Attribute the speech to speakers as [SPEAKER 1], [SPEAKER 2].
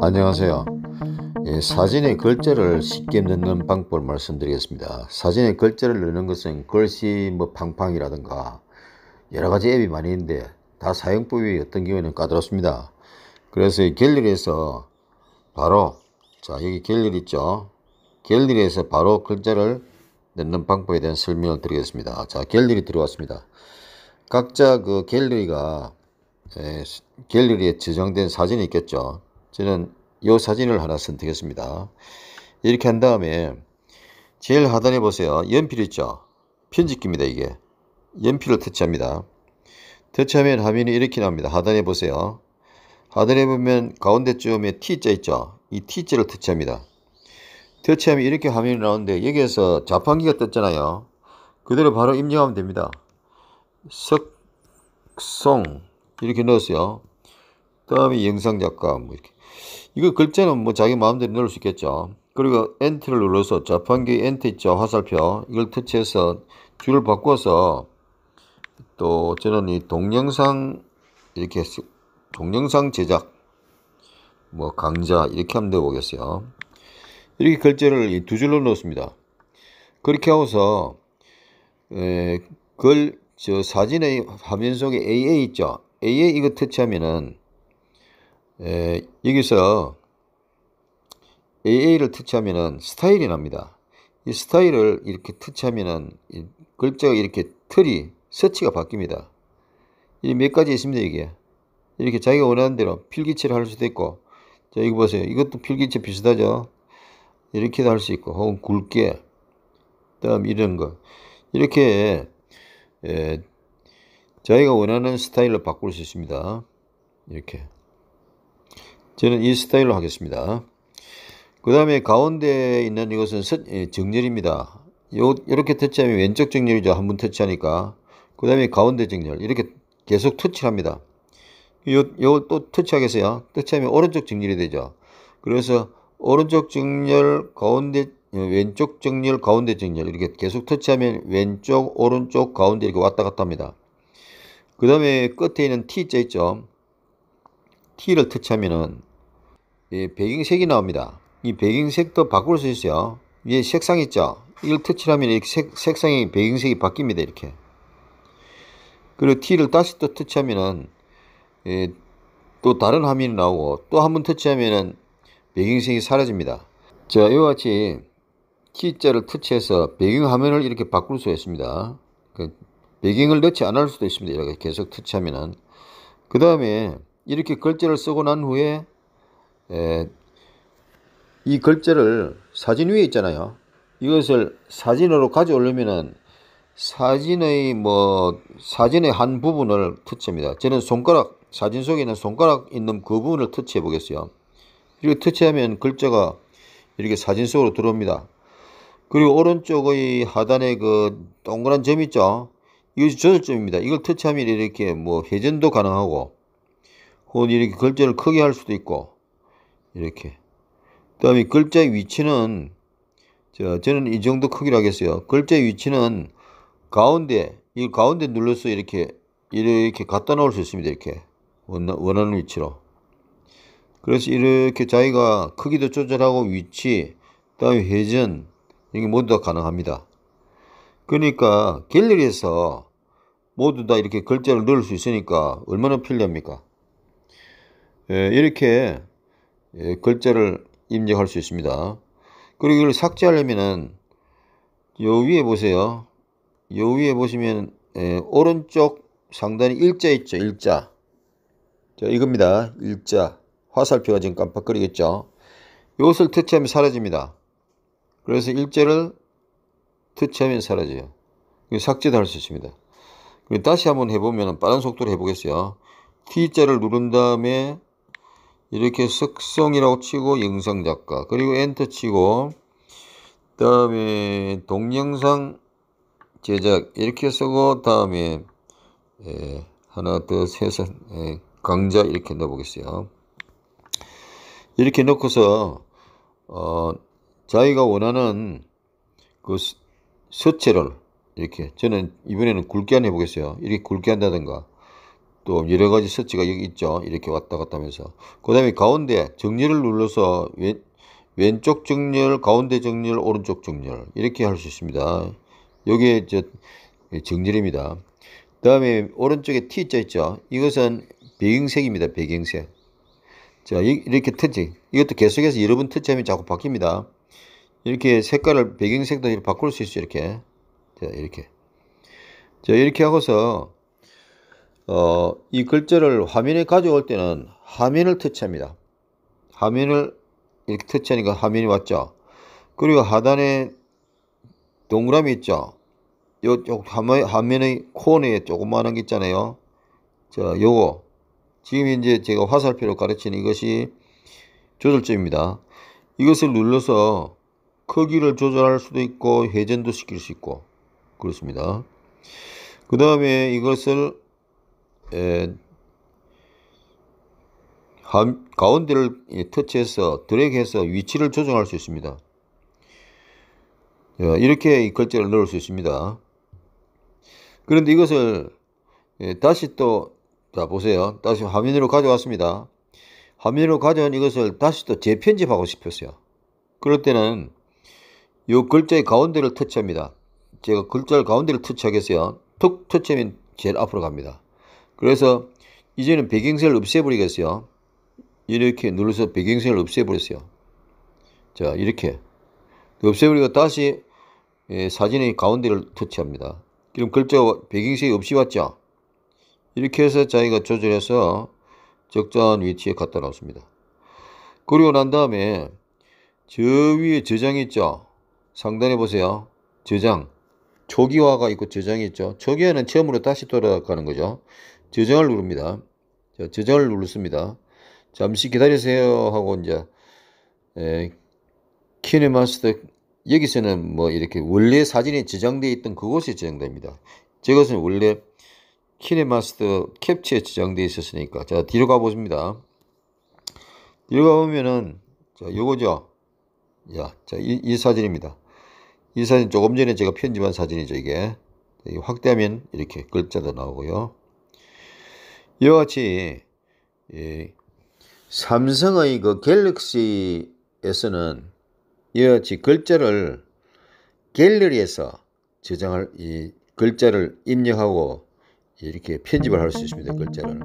[SPEAKER 1] 안녕하세요. 예, 사진에 글자를 쉽게 넣는 방법을 말씀드리겠습니다. 사진에 글자를 넣는 것은 글씨 뭐 팡팡이라든가 여러 가지 앱이 많이 있는데 다 사용법이 어떤 경우에는 까다롭습니다. 그래서 갤러리에서 바로 자 여기 갤러리 있죠. 갤러리에서 바로 글자를 넣는 방법에 대한 설명을 드리겠습니다. 자 갤러리 들어왔습니다. 각자 그 갤러리가 예, 갤러리에 저장된 사진이 있겠죠. 저는 이 사진을 하나 선택했습니다. 이렇게 한 다음에 제일 하단에 보세요. 연필 있죠? 편집기입니다. 이게. 연필을 터치합니다. 터치하면 화면이 이렇게 나옵니다. 하단에 보세요. 하단에 보면 가운데쯤에 T자 있죠? 이 T자를 터치합니다. 터치하면 이렇게 화면이 나오는데 여기에서 자판기가 떴잖아요. 그대로 바로 입력하면 됩니다. 석송 이렇게 넣었어요. 다음에 영상 작가 뭐 이렇게 이거 글자는 뭐 자기 마음대로 넣을 수 있겠죠. 그리고 엔트를 눌러서 자판기 엔트 있죠. 화살표. 이걸 터치해서 줄을 바꿔서 또 저는 이 동영상 이렇게 동영상 제작 뭐 강좌 이렇게 한번 넣어보겠어요. 이렇게 글자를 이 두 줄로 넣었습니다. 그렇게 하고서 글 저 사진의 화면 속에 AA 있죠. AA 이거 터치하면은 에, 예, 여기서 AA를 터치하면은 스타일이 납니다. 이 스타일을 이렇게 터치하면은 글자가 이렇게 틀이 서치가 바뀝니다. 이 몇 가지 있습니다 이게. 이렇게 자기가 원하는 대로 필기체를 할 수도 있고 자 이거 보세요. 이것도 필기체 비슷하죠. 이렇게도 할 수 있고 혹은 굵게 다음 이런 거 이렇게 에, 예, 자기가 원하는 스타일로 바꿀 수 있습니다. 이렇게. 저는 이 스타일로 하겠습니다. 그 다음에 가운데 있는 이것은 예, 정렬입니다. 요, 이렇게 터치하면 왼쪽 정렬이죠. 한 번 터치하니까. 그 다음에 가운데 정렬. 이렇게 계속 터치합니다. 요, 요또 터치하겠어요. 터치하면 오른쪽 정렬이 되죠. 그래서 오른쪽 정렬, 가운데, 예, 왼쪽 정렬, 가운데 정렬. 이렇게 계속 터치하면 왼쪽, 오른쪽, 가운데 이렇게 왔다 갔다 합니다. 그 다음에 끝에 있는 T자 있죠. T를 터치하면은 예, 배경색이 나옵니다. 이 배경색도 바꿀 수 있어요. 위에 색상 있죠? 이걸 터치하면 를 이렇게 색, 색상이 배경색이 바뀝니다. 이렇게. 그리고 T를 다시 또 터치하면은 예, 또 다른 화면이 나오고 또 한 번 터치하면은 배경색이 사라집니다. 자, 이와 같이 T자를 터치해서 배경 화면을 이렇게 바꿀 수 있습니다. 그 배경을 넣지 않을 수도 있습니다. 이렇게 계속 터치하면은 그 다음에 이렇게 글자를 쓰고 난 후에 에, 예. 이 글자를 사진 위에 있잖아요. 이것을 사진으로 가져오려면은 사진의 뭐 사진의 한 부분을 터치합니다. 저는 손가락 사진 속에 있는 손가락 있는 그 부분을 터치해 보겠어요. 이렇게 터치하면 글자가 이렇게 사진 속으로 들어옵니다. 그리고 오른쪽의 하단에 그 동그란 점 있죠? 이것이 조절점입니다. 이걸 터치하면 이렇게 뭐 회전도 가능하고 혹은 이렇게 글자를 크게 할 수도 있고 이렇게. 그 다음에 글자의 위치는 저, 저는 이 정도 크기로 하겠어요. 글자의 위치는 가운데, 이 가운데 눌러서 이렇게, 이렇게 갖다 놓을 수 있습니다. 이렇게. 원하는 위치로. 그래서 이렇게 자기가 크기도 조절하고 위치, 그 다음에 회전, 이게 모두 다 가능합니다. 그러니까 갤러리에서 모두 다 이렇게 글자를 넣을 수 있으니까 얼마나 편리합니까? 예, 이렇게 예, 글자를 입력할 수 있습니다. 그리고 이걸 삭제하려면은 요 위에 보세요. 요 위에 보시면 에, 예, 오른쪽 상단에 일자 있죠. 일자. 자, 이겁니다. 일자. 화살표가 지금 깜빡거리겠죠. 이것을 터치하면 사라집니다. 그래서 일자를 터치하면 사라져요. 삭제도 할 수 있습니다. 그리고 다시 한번 해보면 빠른 속도로 해보겠어요. T자를 누른 다음에 이렇게 석성이라고 치고 영상작가 그리고 엔터 치고 다음에 동영상 제작 이렇게 쓰고 다음에 예, 하나 더 세서 예, 강좌 이렇게 넣어보겠어요 이렇게 넣고서 어, 자기가 원하는 그 서체를 이렇게 저는 이번에는 굵게 안 해보겠어요 이렇게 굵게 한다든가 또 여러 가지 서치가 여기 있죠. 이렇게 왔다 갔다 하면서. 그 다음에 가운데 정렬을 눌러서 왼, 왼쪽 정렬, 가운데 정렬, 오른쪽 정렬 이렇게 할 수 있습니다. 여기에 저 정렬입니다. 그 다음에 오른쪽에 T자 있죠. 이것은 배경색입니다. 배경색. 자 이렇게 터치 이것도 계속해서 여러 번 터치하면 자꾸 바뀝니다. 이렇게 색깔을 배경색도 바꿀 수 있어요. 이렇게 자 이렇게 자 이렇게 하고서 어, 이 글자를 화면에 가져올 때는 화면을 터치합니다. 화면을 이렇게 터치하니까 화면이 왔죠. 그리고 하단에 동그라미 있죠. 요쪽 화면, 화면의 코너에 조그마한 게 있잖아요. 자, 요거. 지금 이제 제가 화살표로 가르치는 이것이 조절점입니다. 이것을 눌러서 크기를 조절할 수도 있고 회전도 시킬 수 있고 그렇습니다. 그 다음에 이것을 에, 예, 한, 가운데를 예, 터치해서 드래그해서 위치를 조정할 수 있습니다. 예, 이렇게 글자를 넣을 수 있습니다. 그런데 이것을 예, 다시 또, 자, 보세요. 다시 화면으로 가져왔습니다. 화면으로 가져온 이것을 다시 또 재편집하고 싶었어요. 그럴 때는 이 글자의 가운데를 터치합니다. 제가 글자를 가운데를 터치하겠어요. 툭 터치하면 제일 앞으로 갑니다. 그래서 이제는 배경색을 없애버리겠어요. 이렇게 눌러서 배경색을 없애버렸어요. 자, 이렇게. 없애버리고 다시 예, 사진의 가운데를 터치합니다. 그럼 글자와 배경색이 없이 왔죠? 이렇게 해서 자기가 조절해서 적절한 위치에 갖다 놨습니다. 그리고 난 다음에 저 위에 저장 있죠? 상단에 보세요. 저장. 초기화가 있고 저장이 있죠. 초기화는 처음으로 다시 돌아가는 거죠. 저장을 누릅니다. 자, 저장을 누릅습니다 잠시 기다리세요 하고 이제 에, 예, 키네마스터 여기서는 뭐 이렇게 원래 사진이 저장되어 있던 그곳에 저장됩니다. 저것은 원래 키네마스터 캡처에 저장되어 있었으니까 자 뒤로 가보십니다. 뒤로 가보면은 자 요거죠. 야, 자, 이, 이 사진입니다. 이 사진 조금 전에 제가 편집한 사진이죠, 이게. 확대하면 이렇게 글자도 나오고요. 이와 같이 예, 삼성의 그 갤럭시에서는 이와 같이 글자를 갤러리에서 저장할이 글자를 입력하고 이렇게 편집을 할 수 있습니다. 글자를.